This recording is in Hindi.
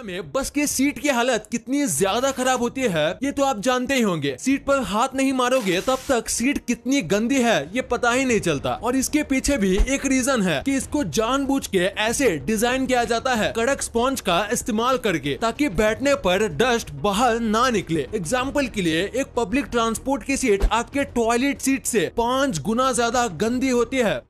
दुनिया में बस के सीट की हालत कितनी ज्यादा खराब होती है ये तो आप जानते ही होंगे सीट पर हाथ नहीं मारोगे तब तक सीट कितनी गंदी है ये पता ही नहीं चलता और इसके पीछे भी एक रीजन है कि इसको जानबूझ के ऐसे डिजाइन किया जाता है कड़क स्पॉन्ज का इस्तेमाल करके ताकि बैठने पर डस्ट बाहर ना निकले एग्जाम्पल के लिए एक पब्लिक ट्रांसपोर्ट की सीट आपके टॉयलेट सीट ऐसी पाँच गुना ज्यादा गंदी होती है